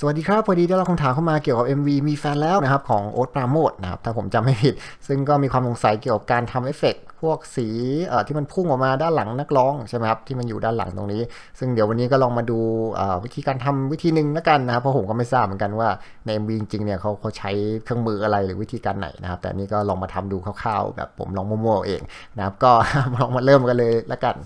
สวัสดีครับพอดี ได้รับคำถามเข้ามาเกี่ยวกับ MV มีแฟนแล้วนะครับของโอ๊ตปราโมทนะครับถ้าผมจำไม่ผิด ซึ่งก็มีความสงสัยเกี่ยวกับการทำเอฟเฟกพวกสีที่มันพุ่งออกมาด้านหลังนักร้องใช่ไหมครับที่มันอยู่ด้านหลังตรงนี้ ซึ่งเดี๋ยววันนี้ก็ลองมาดูวิธีการทำวิธีหนึ่งแล้วกันนะครับ เพราะผมก็ไม่ทราบเหมือนกันว่าใน MV จริงๆเนี่ยเขาเขาใช้เครื่องมืออะไรหรือวิธีการไหนนะครับแต่นี่ก็ลองมาทำดูคร่าวๆแบบผมลองมั่วๆเองนะครับก็ลองมาเริ่มกันเลยแล้วกัน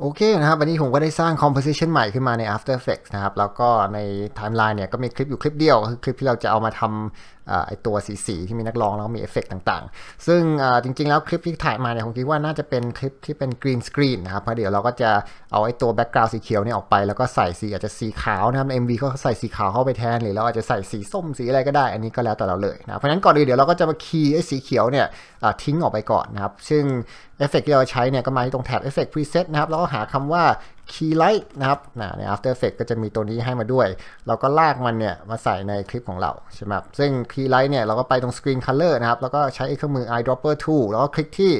โอเคนะครับ วันนี้ผมก็ได้สร้าง composition ใหม่ขึ้นมาใน After Effects นะครับแล้วก็ใน timeline เนี่ยก็มีคลิปอยู่คลิปเดียวคือคลิปที่เราจะเอามาทำไอตัวสีีที่มีนักร้องแล้วมีเอฟเฟกต่าง ๆ ซึ่งจริงๆ แล้วคลิปที่ถ่ายมาเนี่ยผมคิดว่าน่าจะเป็นคลิปที่เป็นกรีนสกรีนนะครับเพราะเดี๋ยวเราก็จะเอาไอตัวแบ็กกราวด์สีเขียวเนี่ยออกไปแล้วก็ใส่สีอาจจะสีขาวนะครับเอ็มวีก็ใส่สีขาวเข้าไปแทนหรือเราอาจจะใส่สีส้มสีอะไรก็ได้อันนี้ก็แล้วแต่เราเลยนะ เพราะฉะนั้นก่อนอื่นเดี๋ยวเราก็จะมาคีย์ไอสีเขียวเนี่ยทิ้งออกไปก่อนนะครับซึ่งเอฟเฟกที่เราใช้เนี่ยก็มาที่ตรงแท็บเอฟเฟกต์พรีเซ็ตนะครับแล้วก็หาคำว่า Key Light นะครับใน After e f f e c t ก็จะมีตัวนี้ให้มาด้วย เราก็ลากมันเนี่ยมาใส่ในคลิปของเราใช่ไหมครับซึ่ง Key Light เนี่ยเราก็ไปตรง Screen Color นะครับแล้วก็ใช้เครื่องมือ Eyedropper Tool แล้วก็คลิกที่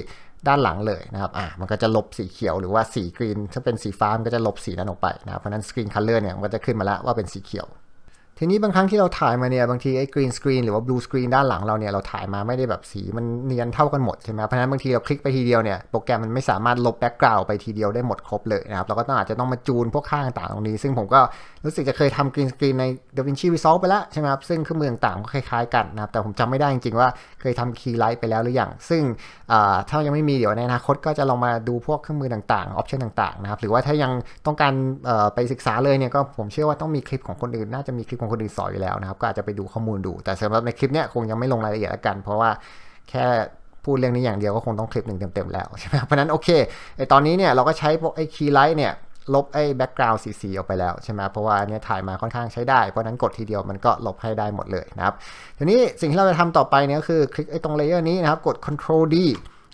ด้านหลังเลยนะครับอ่ามันก็จะลบสีเขียวหรือว่าสีกรีนถ้าเป็นสีฟ้ามันก็จะลบสีนั้นออกไปนะครับเพราะนั้นสกรีนคัลเลอร์เนี่ยมันก็จะขึ้นมาแล้วว่าเป็นสีเขียวทีนี้บางครั้งที่เราถ่ายมาเนี่ยบางทีไอ้กรีนสกรีนหรือว่าบลูสกรีนด้านหลังเราเนี่ยเราถ่ายมาไม่ได้แบบสี มันเนียนเท่ากันหมดใช่ไหมเพราะฉะนั้นบางทีเราคลิกไปทีเดียวเนี่ยโปรแกรมมันไม่สามารถลบแบ็กกราวด์ไปทีเดียวได้หมดครบเลยนะครับเราก็ต้องอาจจะต้องมาจูนพวกข้างต่างตรงนี้ ซึ่งผมก็รู้สึกจะเคยทำกรีนสกรีนใน DaVinci Resolve ไปแล้วใช่ไหมครับซึ่งเครื่องมือต่างก็คล้ายๆกันนะครับแต่ผมจำไม่ได้จริงๆว่าเคยทำคีย์ไลท์ไปแล้วหรือยังซึ่งถ้ายังไม่มีเดี๋ยวในอนาคตก็จะลองมาดูพวกเครื่องมือต่างๆออปชันต่างๆนะครับหรือว่าถ้ายังต้องการไปศึกษาเลยเนี่ยก็ผมเชื่อว่าต้องมีคลิปของคนอื่นน่าจะมีคลิปของคนอื่นสอนอยู่แล้วนะครับก็อาจจะไปดูข้อมูลดู แต่สำหรับในคลิปเนี้ยคงยังไม่ลงรายละเอียดละกัน เพราะว่าแค่พูดเรื่องนี้อย่างเดียวก็คงต้องคลิปหนึ่งเต็มๆแล้วใช่ไหมเพราะนั้นโอเคไอตอนนี้เนี่ยเราก็ใช้ไอคีย์ไลท์เนี่ยลบไอ้แบ็กกราวด์สีีออกไปแล้วใช่ไหมเพราะว่าอันนี้ถ่ายมาค่อนข้างใช้ได้ เพราะนั้นกดทีเดียวมันก็ลบให้ได้หมดเลยนะครับทีนี้สิ่งที่เราจะทำต่อไปเนี่ยก็คือคลิกไอ้ตรงเลเยอร์นี้นะครับกด Ctrl D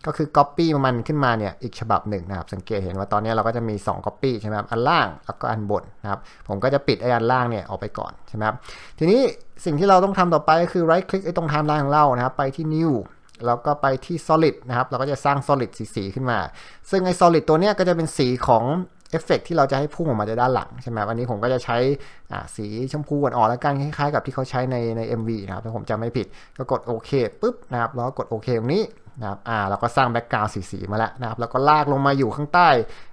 ก็คือ Copy มันขึ้นมาเนี่ยอีกฉบับหนึ่งนะครับสังเกตเห็นว่าตอนนี้เราก็จะมี 2 Copy ใช่ไหมครับอันล่างแล้วก็อันบนนะครับผมก็จะปิดไอ้อันล่างเนี่ยออกไปก่อนใช่ไหมครับทีนี้สิ่งที่เราต้องทำต่อไปก็คือ right click ไอ้ตรงไทม์ไลน์ของเรานะครับไปที่ new แล้วก็ไปที่ solid นะครับเราก็จะสร้าง solid สีสีขึ้นมา ซึ่งไอ้ solid ตัวเนี้ยก็จะเป็นสีของเอฟเฟกที่เราจะให้พุ่งออกมาจากด้านหลังใช่ไหมวันนี้ผมก็จะใช้สีชมพูอ่อนๆแล้วกันคล้ายๆกับที่เขาใช้ในใน MV นะครับถ้าผมจำไม่ผิดก็กดโอเคปุ๊บนะครับแล้วกดโอเคตรงนี้นะครับอ่าเราก็สร้างแบ็กกราวด์สีๆมาแล้วนะครับแล้วก็ลากลงมาอยู่ข้างใต้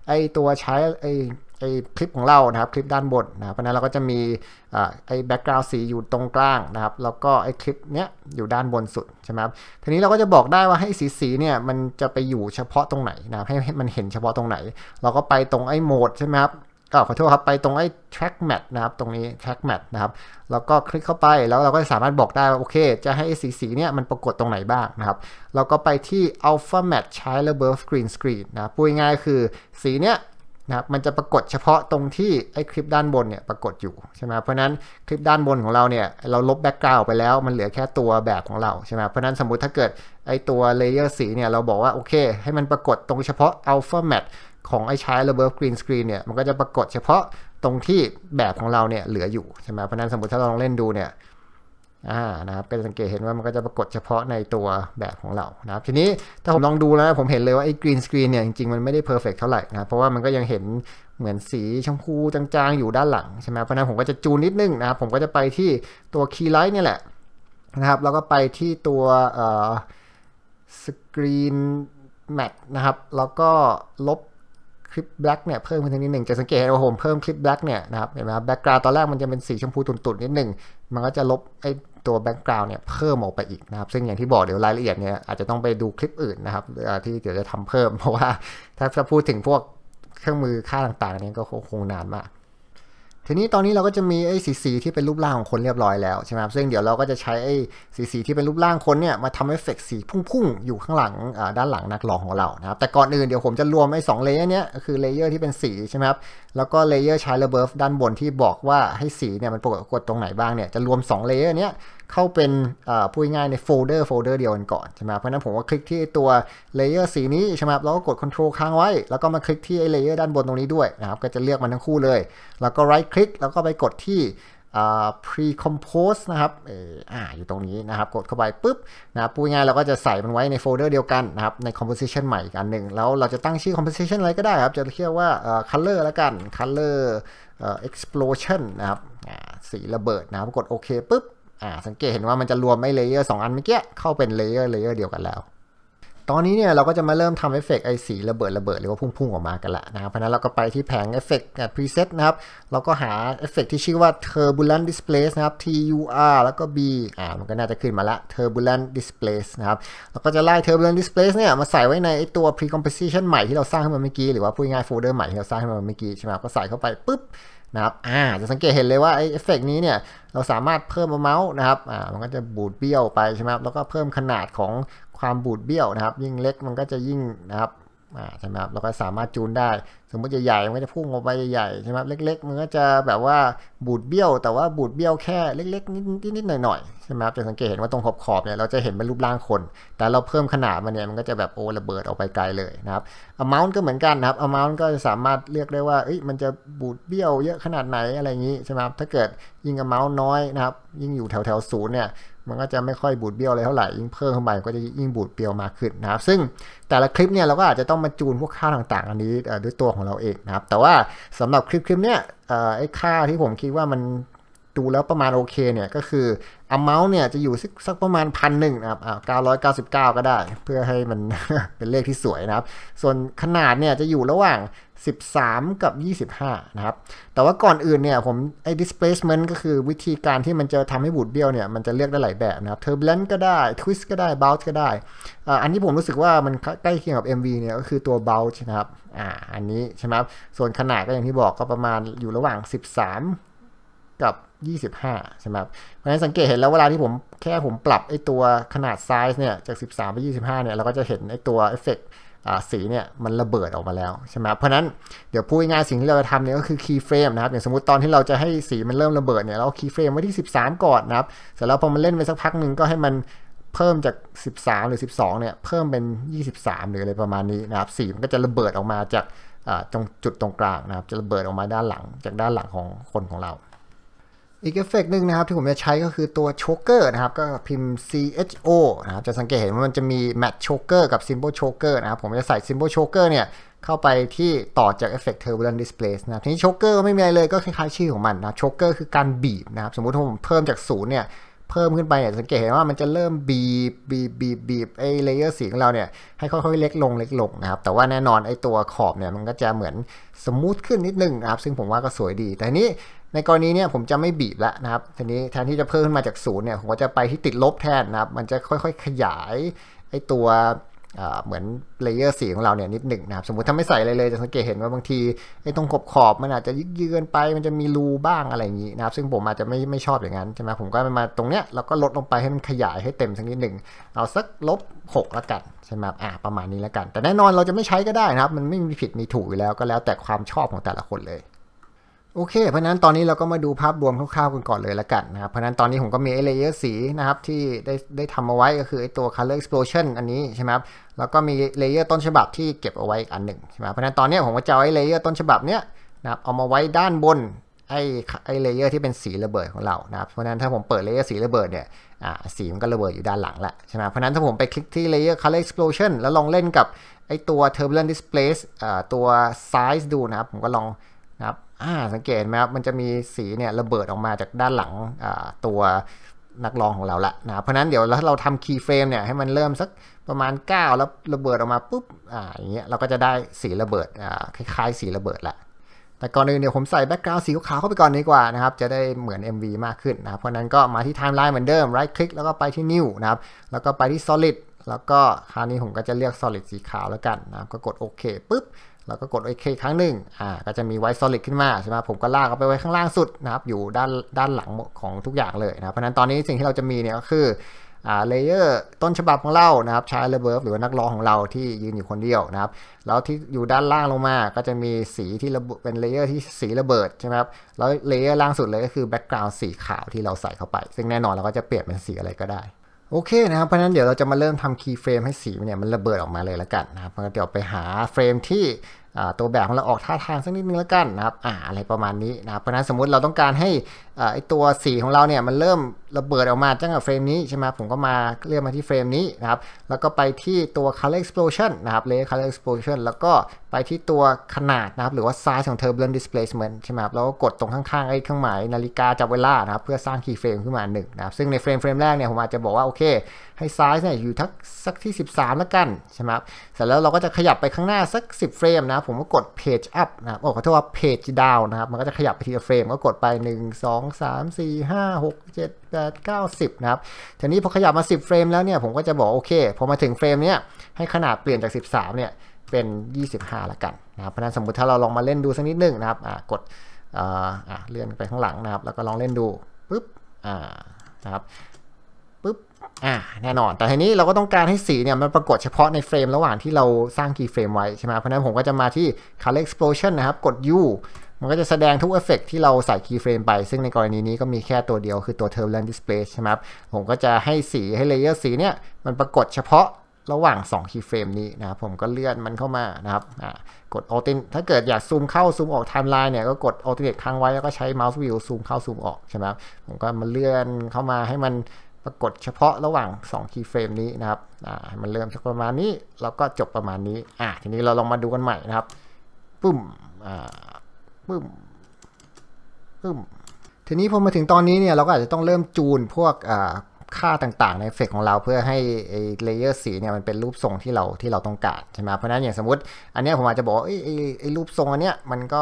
ไอตัวใช้ไอไอคลิปของเรานะครับคลิปด้านบนนะครับเพราะนั้นเราก็จะมีไอแบ็กกราวด์สีอยู่ตรงกลางนะครับแล้วก็ไอคลิปเนี้ยอยู่ด้านบนสุดใช่ไหมครับทีนี้เราก็จะบอกได้ว่าให้สีสีเนี่ยมันจะไปอยู่เฉพาะตรงไหนนะครับให้มันเห็นเฉพาะตรงไหน เราก็ไปตรงไอโหมดใช่ไหมครับก็ขอโทษครับไปตรงไอ้ track mat นะครับตรงนี้ track mat นะครับแล้วก็คลิกเข้าไปแล้วเราก็สามารถบอกได้โอเค จะให้สีสีเนี้ยมันปรากฏตรงไหนบ้างนะครับเราก็ไปที่ alpha mat ใช้ l d a b o v s c r e e n screen นะพูดง่ายคือสีเนี้ยนะครับมันจะปรากฏเฉพาะตรงที่ไอ้คลิปด้านบนเนี่ยปรากฏอยู่ใช่ไหมเพราะนั้นคลิปด้านบนของเราเนี่ยเราลบแบ็กกราวด์ไปแล้วมันเหลือแค่ตัวแบบของเราใช่ไหมเพราะนั้นสมมุติถ้าเกิดไอ้ตัวเลเยอร์สีเนี่ยเราบอกว่า โอเคให้มันปรากฏตรงเฉพาะ alpha mat ของไอ้ใช้ระเบิดกรีนสกรีนเนี่ยมันก็จะปรากฏเฉพาะตรงที่แบบของเราเนี่ยเหลืออยู่ใช่ไหมเพราะนั้นสมมติถ้าเราลองเล่นดูเนี่ยอ่านะครับก็จะสังเกตเห็นว่ามันก็จะปรากฏเฉพาะในตัวแบบของเรานะครับทีนี้ถ้าผมลองดูแล้ว ผมเห็นเลยว่าไอ้กรีนสกรีนเนี่ยจริงๆมันไม่ได้เพอร์เฟกเท่าไหร่นะเพราะว่ามันก็ยังเห็นเหมือนสีชมพูจางๆอยู่ด้านหลังใช่ไหมเพราะนั้นผมก็จะจูนนิดนึงนะครับผมก็จะไปที่ตัวคีย์ไลท์นี่แหละนะครับแล้วก็ไปที่ตัวเอ่อสกรีนแมทนะครับแล้วก็ลบคลิปแบล็กเนี่ยเพิ่มขึ้นนิดหนึ่งจะสังเกตว่าผมเพิ่มคลิปแบล็กเนี่ยนะครับเห็นไหมครับแบ็กกราวด์ตอนแรกมันจะเป็นสีชมพูตุ่นๆนิดหนึ่งมันก็จะลบไอ้ตัวแบ็กกราวด์เนี่ยเพิ่มออกไปอีกนะครับซึ่งอย่างที่บอกเดี๋ยวรายละเอียดเนี่ยอาจจะต้องไปดูคลิปอื่นนะครับที่เดี๋ยวจะทำเพิ่มเพราะว่า ถ้าจะพูดถึงพวกเครื่องมือค่าต่างๆเนี่ยก็คงนานมากทีนี้ตอนนี้เราก็จะมีไอ้สีสีที่เป็นรูปร่างของคนเรียบร้อยแล้วใช่ไหมครับซึ่งเดี๋ยวเราก็จะใช้ไอ้สีสีที่เป็นรูปร่างคนเนี่ยมาทำเอฟเฟกต์สี พุ่งๆอยู่ข้างหลังด้านหลังนักร้องของเรานะครับแต่ก่อนอื่นเดี๋ยวผมจะรวมไอ้สองเลเยอร์เนี้ยคือเลเยอร์ที่เป็นสีใช่ไหมครับแล้วก็เลเยอร์ชาร์ลเบิร์ฟด้านบนที่บอกว่าให้สีเนี่ยมันปรากฏตรงไหนบ้างเนี่ยจะรวม2เลเยอร์เนี้ยเข้าเป็นพูดง่ายในโฟลเดอร์โฟลเดอร์เดียวกันก่อนใช่ไหมเพราะนั้นผมก็คลิกที่ตัวเลเยอร์สีนี้ใช่ไหมแล้วก็กด Ctrl ค้างไว้ แล้วก็มาคลิกที่ไอเลเยอร์ด้านบนตรงนี้ด้วยนะครับก็จะเลือกมันทั้งคู่เลย แล้วก็ไรท์คลิกแล้วก็ไปกดที่อ่า pre-compose นะครับอ่าอยู่ตรงนี้นะครับกดเข้าไปปุ๊บนะพูดง่ายเราก็จะใส่มันไว้ในโฟลเดอร์เดียวกันนะครับใน composition ใหม่อีกอันหนึ่งแล้วเราจะตั้งชื่อ composition อะไรก็ได้ครับจะเรียกว่าอ่ color แล้วกัน color explosion นะครับอ่าสีระเบิดนะครับกดโอเคปุ๊บอ่าสังเกตเห็นว่ามันจะรวมไม่เลเยอร์สองอันเมื่อกี้เข้าเป็นเลเยอร์เลเยอร์เดียวกันแล้ว ตอนนี้เนี่ยเราก็จะมาเริ่มทำเอฟเฟกไอสีระเบิดระเบิดหรือว่าพุ่งๆ ออกมากันละนะครับเพราะนั้นเราก็ไปที่แผงเอฟเฟกต์พรีเซ็ตนะครับเราก็หาเอฟเฟกที่ชื่อว่า turbulent displace นะครับ tur แล้วก็ b อ่ามันก็น่าจะขึ้นมาละ turbulent displace นะครับเราก็จะไล่ turbulent displace เนี่ยมาใส่ไว้ในตัว precomposition ใหม่ที่เราสร้างขึ้นมาเมื่อกี้ หรือว่าพูดง่ายโฟลเดอร์ใหม่ที่เราสร้างขึ้นมาเมื่อกี้ใช่ไหมก็ใส่เข้าไปปุ๊บนะครับ อ่า จะสังเกตเห็นเลยว่าไอ้เอฟเฟกนี้เนี่ย เราสามารถเพิ่มเมาส์นะครับ อ่า มันก็จะบูดเบี้ยวไปใช่ไหมครับ แล้วก็เพิ่มขนาดของความบูดเบี้ยวนะครับ ยิ่งเล็กมันก็จะยิ่งนะครับใช่ไหมครับเราก็สามารถจูนได้ สมมติใหญ่ๆมันก็จะพุ่งออกไปใหญ่ๆใช่ไหมครับเล็กๆมันก็จะแบบว่าบูดเบี้ยว แต่ว่าบูดเบี้ยวแค่เล็กๆนิดๆหน่อยๆใช่ไหมครับจะสังเกตเห็นว่าตรงขอบๆเนี่ยเราจะเห็นเป็นรูปร่างคน แต่เราเพิ่มขนาดมันเนี่ยมันก็จะแบบโอระเบิดออกไปไกลเลยนะครับ amount ก็เหมือนกันนะครับ amount ก็จะสามารถเลือกได้ว่าเอ้ยมันจะบูดเบี้ยวเยอะขนาดไหนอะไรอย่างนี้ใช่ไหมครับถ้าเกิดยิ่ง amount น้อยนะครับยิ่งอยู่แถวๆศูนย์เนี่ยมันก็จะไม่ค่อยบูดเบี้ยวอะไรเท่าไหร่ยิ่งเพิ่มเข้าไปก็จะยิ่งบูดเบี้ยวมากขึ้นนะครับซึ่งแต่ละคลิปเนี่ยเราก็อาจจะต้องมาจูนพวกค่าต่าง ๆ อันนี้ด้วยตัวของเราเองนะครับแต่ว่าสำหรับคลิป คลิปเนี้ยไอ้ค่า ที่ผมคิดว่ามันดูแล้วประมาณโอเคเนี่ยก็คือ a เมาส์เนี่ยจะอยู่สักประมาณพันหนึ่งนะครับอ่าอยเก้าก็ได้เพื่อให้มันเป็นเลขที่สวยนะครับ ส่วนขนาดเนี่ยจะอยู่ระหว่าง 13 กับ 25นะครับ แต่ว่าก่อนอื่นเนี่ยผมไอ้ displacement ก็คือวิธีการที่มันจะทำให้บูดเบี้ยวเนี่ยมันจะเลือกได้หลายแบบนะครับ turbulent ก็ได้ twist ก็ได้ bounce ก็ได้ อันที่ผมรู้สึกว่ามันใกล้เคียงกับ MV เนี่ยก็คือตัว bounce นะครับ อ่า อันนี้ใช่ไหมครับ ส่วนขนาดก็อย่างที่บอกก็ประมาณอยู่ระหว่าง 13 กับ25ใช่ไหมครับเพราะฉะนั้นสังเกตเห็นแล้วเวลาที่ผมแค่ผมปรับไอตัวขนาดไซส์เนี่ยจาก 13 ไป 25เนี่ยเราก็จะเห็นไอตัวเอฟเฟกสีเนี่ยมันระเบิดออกมาแล้วใช่ไหมเพราะนั้นเดี๋ยวพูดง่ายสิ่งที่เราจะทำเนี่ยก็คือคีย์เฟรมนะครับอย่างสมมติตอนที่เราจะให้สีมันเริ่มระเบิดเนี่ยเราคีย์เฟรมไว้ที่ 13 ก่อนนะครับเสร็จแล้วพอมันเล่นไปสักพักหนึ่งก็ให้มันเพิ่มจาก 13 หรือ 12เนี่ยเพิ่มเป็น 23หรืออะไรประมาณนี้นะครับสีมันก็จะระเบิดออกมาจากตรงจุดตรงกลางนะครับจะระเบิดออกมาด้านหลังจากด้านหลังของคนของเราอีกเอฟเฟกหนึ่งนะครับที่ผมจะใช้ก็คือตัวโชเกอร์นะครับ ก็พิมพ์ CHO นะครับ จะสังเกตเห็นว่ามันจะมีแมทโชเกอร์กับซิมโบโชเกอร์นะครับ ผมจะใส่ซิมโบโชเกอร์เนี่ย เข้าไปที่ต่อจากเอฟเฟกต์เทอร์บูลันดิสเพลสนะทีนี้โชเกอร์ไม่มีอะไรเลยก็คล้ายๆชื่อของมันนะโชเกอร์คือการบีบนะครับ สมมติผมเพิ่มจากศูนย์เนี่ย เพิ่มขึ้นไปเนี่ยสังเกตเห็นว่ามันจะเริ่มบีบบีบบีบบีบไอเลเยอร์สีของเราเนี่ยให้ค่อยๆเล็กลงเล็กลงนะครับแต่ว่าแน่นอนไอตัวขอบเนี่ยมันก็จะเหมือนสมูทขึ้นนิดนึงนะครับซึ่งผมว่าก็สวยดีแต่นี้ในกรณีเนี่ยผมจะไม่บีบแล้วนะครับทีนี้แทนที่จะเพิ่มขึ้นมาจากศูนย์เนี่ยผมก็จะไปที่ติดลบแทนนะครับมันจะค่อยๆขยายไอ้ตัวเหมือนเลเยอร์สีของเราเนี่ยนิดหนึ่งนะครับสมมติ ถ้าไม่ใส่อะไรเลยจะสังเกตเห็นว่าบางทีไอ้ตรงขอบขอบมันอาจจะยึกยืนไปมันจะมีรูบ้างอะไรอย่างนี้นะครับซึ่งผมอาจจะไม่ไม่ชอบอย่างนั้นใช่ไหมผมก็มาตรงเนี้ยเราก็ลดลงไปให้มันขยายให้เต็มสักนิดหนึ่งเอาสักลบหกละกันใช่ไหมอ่าประมาณนี้ละกัน แต่แน่นอนเราจะไม่ใช้ก็ได้นะครับมันไม่มีผิดมีถูกอยู่แล้วก็แล้วแต่ความชอบของแต่ละคนเลยโอเค เพราะนั้นตอนนี้เราก็มาดูภาพรวมคร่าวๆกันก่อนเลยละกันนะครับ เพราะนั้นตอนนี้ผมก็มีเลเยอร์สีนะครับที่ได้ได้ทำเอาไว้ก็คือไอตัว color explosion อันนี้ใช่ไหมครับ แล้วก็มีเลเยอร์ต้นฉบับที่เก็บเอาไว้อีกอันหนึ่งใช่ไหมเพราะนั้นตอนนี้ผมก็จะเอาไอเลเยอร์ต้นฉบับเนี้ยนะครับ เอามาไว้ด้านบนไอ้ไอเลเยอร์ที่เป็นสีระเบิดของเรานะครับ เพราะนั้นถ้าผมเปิดเลเยอร์สีระเบิดเนี่ยอ่าสีมันก็ระเบิดอยู่ด้านหลังแหละใช่ไหมเพราะนั้นถ้าผมไปคลิกที่เลเยอร์ color explosion แล้วลองเล่นกับไอตัว turbulent displace อ่าตัว size ดูนะครับผมก็ลองนะครับอ่าสังเกตไหมครับมันจะมีสีเนี่ยระเบิดออกมาจากด้านหลังตัวนักลองของเราละนะเพราะนั้นเดี๋ยว้เราทำคีย์เฟรมเนี่ยให้มันเริ่มสักประมาณ 9 แล้วระเบิดออกมาปุ๊บอ่าอย่างเงี้ยเราก็จะได้สีระเบิดคล้ายๆ สีระเบิดละแต่ก่อนอื่นเดี๋ยวผมใส่แบ็กกราวด์สีขาวเข้าไปก่อนดีกว่านะครับจะได้เหมือน MV มากขึ้นนะเพราะนั้นก็มาที่ไทม์ไลน์เหมือนเดิม right click แล้วก็ไปที่ new นะครับแล้วก็ไปที่ solid แล้วก็คราวนี้ผมก็จะเลือก solid สีขาวแล้วกันนะครับก็กดโอเคปุ๊บแล้วก็กดโอเคครั้งหนึ่งอ่า ก็จะมีไวท์ solid ขึ้นมาใช่ไหมผมก็ลากเขาไปไว้ข้างล่างสุดนะครับ อยู่ด้านด้านหลังของทุกอย่างเลยนะ เพราะนั้นตอนนี้สิ่งที่เราจะมีเนี่ยก็คือ อ่า เลเยอร์ต้นฉบับของเรา นะครับชายเลเบิร์ฟหรือนักร้องของเราที่ยืนอยู่คนเดียวนะครับ แล้วที่อยู่ด้านล่างลงมาก็จะมีสีที่เป็นเลเยอร์ที่สีระเบิดใช่ไหมครับ แล้วเลเยอร์ล่างสุดเลยก็คือแบ็กกราวน์สีขาวที่เราใส่เข้าไปซึ่งแน่นอนเราก็จะเปลี่ยนเป็นสีอะไรก็ได้ โอเคนะครับ เพราะนั้นเดี๋ยวเราจะมาเริ่มทำคีย์เฟรมให้สีเนี่ยมันระเบิดออกมาเลยลวกันนะครับเดี๋ยวไปหาเฟรมที่ตัวแบบของเราออกท่าทางสักนิดนึงแล้วกันนะครับ อ่าอะไรประมาณนี้นะครับเพราะนั้นสมมติเราต้องการใหไอตัวสี ของเราเนี่ยมันเริ่มระเบิดออกมาจังกับเฟรมนี้ใช่ไหมผมก็มาเลื่อนมาที่เฟรมนี้นะครับแล้วก็ไปที่ตัว color explosion นะครับ layer color explosion แล้วก็ไปที่ตัวขนาดนะครับหรือว่า size ของ turbulent displacement ใช่ไหมครับแล้วก็กดตรงข้างๆไอ้เครื่องหมายนาฬิกาจับเวลานะครับเพื่อสร้าง key frame ขึ้นมาหนึ่งนะครับซึ่งในเฟรมเฟรมแรกเนี่ยผมอาจจะบอกว่าโอเคให้ size เนี่ยอยู่ทักสักที่ 13แล้วกันใช่ไหมครับเสร็จแล้วเราก็จะขยับไปข้างหน้าสัก10เฟรมนะผมก็กด page up นะครับโอ้ขอโทษว่า page down นะครับมันก็จะขยับไปทีละเฟรมก็กดไป 1 2 3 4 5 6 7 8 9 10นะครับทีนี้พอขยับมา 10เฟรมแล้วเนี่ยผมก็จะบอกโอเค พอมาถึงเฟรมเนี่ยให้ขนาดเปลี่ยนจาก13เนี่ยเป็น 25 ละกันนะครับเพราะนั้นสมมติถ้าเราลองมาเล่นดูสักนิดนึงนะครับกดเลื่อนไปข้างหลังนะครับแล้วก็ลองเล่นดูปุ๊บนะครับปุ๊บอ่าแน่นอน แต่ทีนี้เราก็ต้องการให้สีเนี่ยมันปรากฏเฉพาะในเฟรม ระหว่างที่เราสร้างกี่เฟรมไว้ใช่ไหมเพราะนั้นผมก็จะมาที่ color explosion นะครับกด U มันก็จะแสดงทุกเอฟเฟกที่เราใส่คีย์เฟรมไป ซึ่งในกรณีนี้ก็มีแค่ตัวเดียว คือตัว turbulent display ใช่ไหมครับ ผมก็จะให้สี ให้เลเยอร์สีเนี่ย มันปรากฏเฉพาะระหว่าง 2 keyframe นี้นะครับ ผมก็เลื่อนมันเข้ามานะครับกด alt ถ้าเกิดอยากซูมเข้าซูมออกไทม์ไลน์เนี่ยก็กด alt ค้างไว้ แล้วก็ใช้ mouse wheel ซูมเข้าซูมออกใช่ไหมครับผมก็มาเลื่อนเข้ามาให้มันปรากฏเฉพาะระหว่าง 2 keyframe นี้นะครับมันเริ่มประมาณนี้แล้วก็จบประมาณนี้ อ่ะทีนี้เราลองมาดูกันใหม่นะครับปุ่มอ่าปึ้มปึ้มทีนี้พอมาถึงตอนนี้เนี่ยเราก็อาจจะต้องเริ่มจูนพวกค่าต่างๆในเฟกของเราเพื่อให้เลเยอร์สีเนี่ยมันเป็นรูปทรงที่เราที่เราต้องการใช่ไหมเพราะนั้นอย่างสมมติอันนี้ผมอาจจะบอกไอ้รูปทรงอันเนี้ยมันก็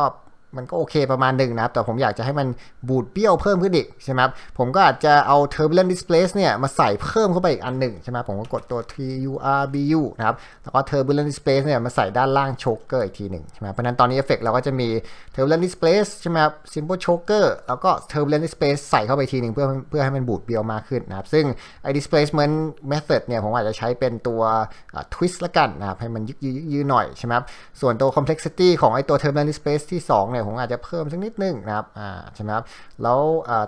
มันก็โอเคประมาณหนึ่งนะครับแต่ผมอยากจะให้มันบูดเปี้ยวเพิ่มขึ้นอีกใช่ไหมครับผมก็อาจจะเอา turbulent displace เนี่ยมาใส่เพิ่มเข้าไปอีกอันหนึ่งใช่ไหมผมก็กดตัว turbu นะครับแล้วก็ turbulent displace เนี่ยมาใส่ด้านล่าง choker อีกทีหนึ่งใช่ไหมเพราะนั้นตอนนี้เอฟเฟกเราก็จะมี turbulent displace ใช่ไหมครับ simple choker แล้วก็ turbulent displace ใส่เข้าไปทีหนึ่งเพื่อเพื่อให้มันบูดเปี้ยวมากขึ้นนะครับซึ่งไอ้ displacement method เนี่ยผมอาจจะใช้เป็นตัว twist ละกันนะครับให้มันยึกยืดหน่อยใช่ไหมครับส่วนตัว complexity ของไอ้ตัว turbulent displace ที่ 2เนี่ยผมอาจจะเพิ่มสักนิดนึงนะครับอ่าใช่ไหมครับแล้ว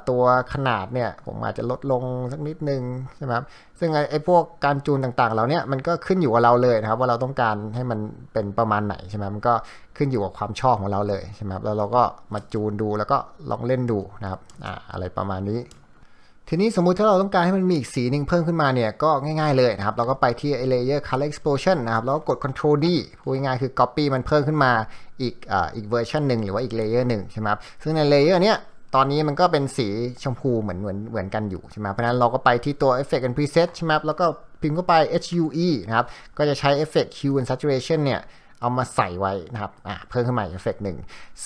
ตัวขนาดเนี่ยผมอาจจะลดลงสักนิดนึงใช่ไหมครับซึ่งไอ้พวกการจูนต่างๆเราเนี่ยมันก็ขึ้นอยู่กับเราเลยนะครับ ว่าเราต้องการให้มันเป็นประมาณไหนใช่ไหมมันก็ขึ้นอยู่กับความชอบของเราเลยใช่ไหมครับแล้วเราก็มาจูนดูแล้วก็ลองเล่นดูนะครับอ่าอะไรประมาณนี้ทีนี้สมมุติถ้าเราต้องการให้มันมีอีกสีหนึ่งเพิ่มขึ้นมาเนี่ยก็ง่ายๆเลยนะครับเราก็ไปที่ layer color explosion นะครับแล้วก็กด control D พูดง่ายๆคือ copy มันเพิ่มขึ้นมาอีกอ่อีกเวอร์ชันหนึ่งหรือว่าอีกเลเยอร์หนึ่งใช่ไหมครับซึ่งในเลเยอร์เนี้ยตอนนี้มันก็เป็นสีชมพูเหมือนเหมือนเหมือนกันอยู่ใช่ไหมเพราะนั้นเราก็ไปที่ตัว effect and preset ใช่ไหมครับแล้วก็พิมพ์เข้าไป hue นะครับก็จะใช้ effect hue and saturation เนี่ยเอามาใส่ไว้นะครับอ่ะเพิ่มขึ้นมาเอฟเฟกต์หนึ่ง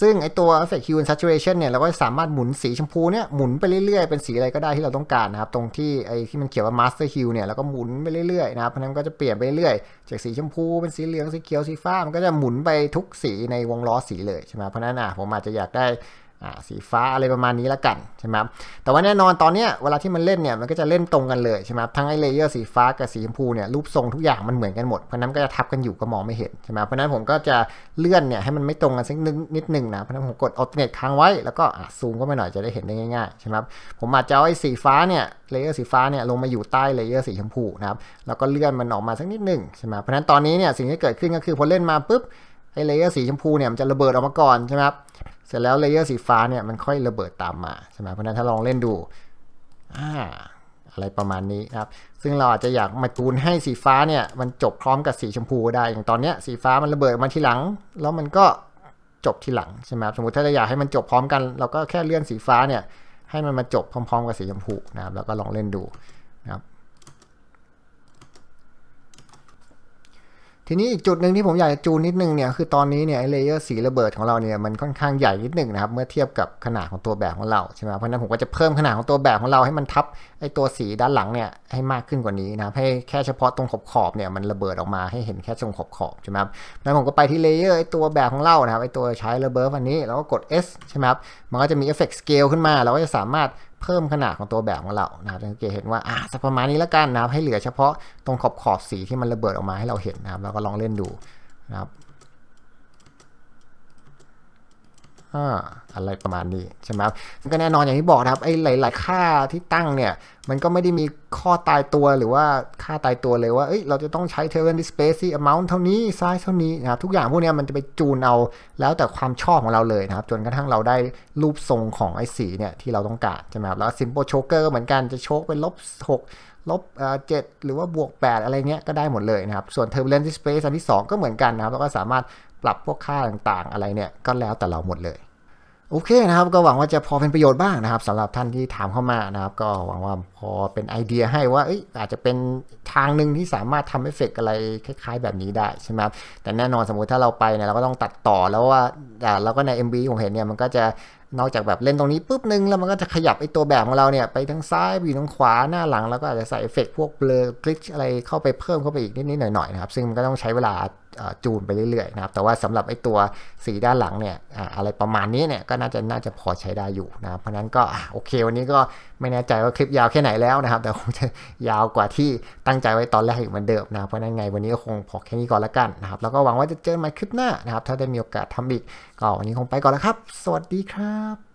ซึ่งไอตัวเอฟเฟกต์ h u อ and s a t u r เ t i o n เนี่ยเราก็สามารถหมุนสีชมพูเนี่ยหมุนไปเรื่อยๆ เป็นสีอะไรก็ได้ที่เราต้องการนะครับตรงที่ไอที่มันเขียนว่ามาสเตอร์ฮิวเนี่ยเราก็หมุนไปเรื่อยๆนะครับเพราะนั้นก็จะเปลี่ยนไปเรื่อยๆจากสีชมพูเป็นสีเหลือง สีเขียวสีฟ้า มันก็จะหมุนไปทุกสีในวงล้อสีเลยใช่ไหมเพราะนั้นอ่ะผมอาจจะอยากได้สีฟ้าอะไรประมาณนี้ละกันใช่ไหมแต่ว่าแน่นอนตอนเนี้ยเวลาที่มันเล่นเนี่ยมันก็จะเล่นตรงกันเลยใช่ไหมทั้งไอเลเยอร์สีฟ้ากับสีชมพูเนี่ยรูปทรงทุกอย่างมันเหมือนกันหมดเพราะนั้นก็จะทับกันอยู่ก็มองไม่เห็นใช่ไหมเพราะนั้นผมก็จะเลื่อนเนี่ยให้มันไม่ตรงกันสักนิดนึงนะเพราะนั้นผมกดอเทอร์เนทค้างไว้แล้วก็ซูมก็ไมไหน่อยจะได้เห็นได้ง่ายๆใช่ไหมผมอาจจะเอาไอ้สีฟ้าเนี่ยเลเยอร์สีฟ้าเนี่ยลงมาอยู่ใต้เลเยอร์สีชมพูนะครับแล้วก็เลื่อนมันออกมาสักนิดนึงใช่ไหมเพราะนั้นตอนนี้เนี่ยสิ่งที่เกิดขึ้นก็คือพอเล่นมาปุ๊บไอ้เลเยอร์สีชมพูเนี่ยมันจะระเบิดออกมาก่อนใช่ไหมครับเสร็จแล้วเลเยอร์สีฟ้าเนี่ยมันค่อยระเบิดตามมาใช่ไหมเพราะนั้นถ้าลองเล่นดูอ่าอะไรประมาณนี้ครับ ซึ่งเราอาจจะอยากมาจูนให้สีฟ้าเนี่ยมันจบพร้อมกับสีชมพูได้อย่างตอนเนี้ยสีฟ้ามันระเบิดมาทีหลัง แล้วมันก็จบทีหลังใช่ไหมสมมติถ้าเราอยากให้มันจบพร้อมกันเราก็แค่เลื่อนสีฟ้าเนี่ยให้มันมาจบพร้อม ๆ กับสีชมพูนะครับแล้วก็ลองเล่นดูนะครับทีนี้อีกจุดหนึ่งที่ผมอยากจะจูนนิดนึงเนี่ยคือตอนนี้เนี่ยเลเยอร์สีระเบิดของเราเนี่ยมันค่อนข้างใหญ่นิดนึงนะครับเมื่อเทียบกับขนาดของตัวแบบของเราใช่ไหมเพราะนั้นผมก็จะเพิ่มขนาดของตัวแบบของเราให้มันทับไอตัวสีด้านหลังเนี่ยให้มากขึ้นกว่านี้นะครับให้แค่เฉพาะตรงขอบขอบเนี่ยมันระเบิดออกมาให้เห็นแค่ตรงขอบขอบใช่ไหมครับแล้วผมก็ไปที่เลเยอร์ไอตัวแบบของเรานะครับไอตัวใช้ระเบิดอันนี้แล้วก็กด S ใช่ไหมครับมันก็จะมีเอฟเฟกต์สเกลขึ้นมาเราก็จะสามารถเพิ่มขนาดของตัวแบบของเรา นะครับสังเกตเห็นว่าอ่ะสักประมาณนี้แล้วกันนะครับให้เหลือเฉพาะตรงขอบขอบสีที่มันระเบิดออกมาให้เราเห็นนะครับ แล้วก็ลองเล่นดูนะครับอะไรประมาณนี้ใช่ไหมครับก็แน่นอนอย่างที่บอกนะครับไอ้หลายๆค่าที่ตั้งเนี่ยมันก็ไม่ได้มีข้อตายตัวหรือว่าค่าตายตัวเลยว่าเอ้ยเราจะต้องใช้เทเลนดิสเ p ซี่อะมอนต์เท่านี้ไซส์เท่านี้นะครับทุกอย่างพวกนี้มันจะไปจูนเอา แล้วแต่ความชอบของเราเลยนะครับจนกระทั่งเราได้รูปทรงของไอ้สีเนี่ยที่เราต้องการใช่ไหมครับแล้วซิมโบโชเกอร์เหมือนกันจะโชกเป็นลบหกลบเจ็ดหรือว่าบวก8อะไรเงี้ยก็ได้หมดเลยนะครับส่วน turbulence d i s p l a อันที่ 2 ก็เหมือนกันนะครับเราก็สามารถปรับพวกค่าต่างๆอะไรเนี่ยก็แล้วแต่เราหมดเลยโอเคนะครับก็หวังว่าจะพอเป็นประโยชน์บ้างนะครับสำหรับท่านที่ถามเข้ามานะครับก็หวังว่าพอเป็นไอเดียให้ว่าอาจจะเป็นทางหนึ่งที่สามารถทำเอฟเฟกอะไรคล้ายๆ แบบนี้ได้ใช่ไหมครับแต่แน่นอนสมมุติถ้าเราไปเนี่ยเราก็ต้องตัดต่อแล้วว่าแล้วก็ใน m ขผมเห็นเนี่ยมันก็จะนอกจากแบบเล่นตรงนี้ปุ๊บนึงแล้วมันก็จะขยับไอตัวแบบของเราเนี่ยไปทั้งซ้ายไปทั้งขวาหน้าหลังแล้วก็อาจจะใส่เอฟเฟกพวกเบลอคลิชอะไรเข้าไปเพิ่มเข้าไปอีกนิดๆหน่อย ๆ นะครับ ซึ่งมันก็ต้องใช้เวลาจูนไปเรื่อยๆนะครับ แต่ว่าสำหรับไอ้ตัวสีด้านหลังเนี่ยอะไรประมาณนี้เนี่ยก็น่าจะน่าจะพอใช้ได้อยู่นะเพราะนั้นก็โอเควันนี้ก็ไม่แน่ใจว่าคลิปยาวแค่ไหนแล้วนะครับ แต่คงจะยาวกว่าที่ตั้งใจไว้ตอนแรกอีกเหมือนเดิมนะเพราะนั้นไงวันนี้ก็คงพอแค่นี้ก่อนละกันนะครับ แล้วก็หวังว่าจะเจอกันใหม่คลิปหน้านะครับ ถ้าได้มีโอกาสทำอีกก็วันนี้คงไปก่อนแล้วครับ สวัสดีครับ